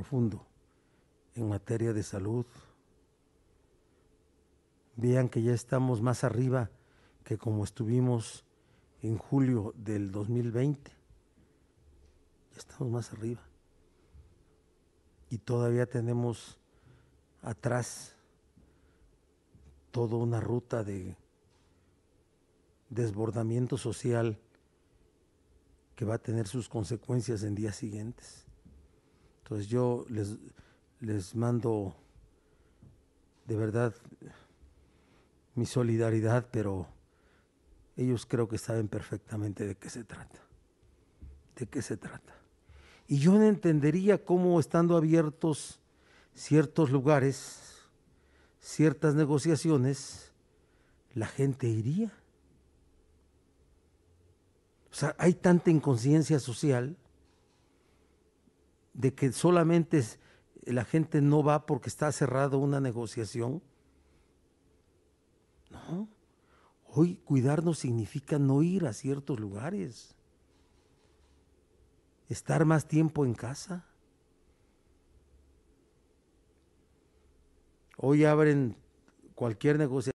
profundo en materia de salud. Vean que ya estamos más arriba que como estuvimos en julio del 2020. Ya estamos más arriba. Y todavía tenemos atrás toda una ruta de desbordamiento social que va a tener sus consecuencias en días siguientes. Entonces yo les, les mando de verdad mi solidaridad, pero ellos creo que saben perfectamente de qué se trata. De qué se trata. Y yo no entendería cómo estando abiertos ciertos lugares, ciertas negociaciones, la gente iría. O sea, hay tanta inconsciencia social de que solamente la gente no va porque está cerrada una negociación. No. Hoy cuidarnos significa no ir a ciertos lugares, estar más tiempo en casa. Hoy abren cualquier negociación.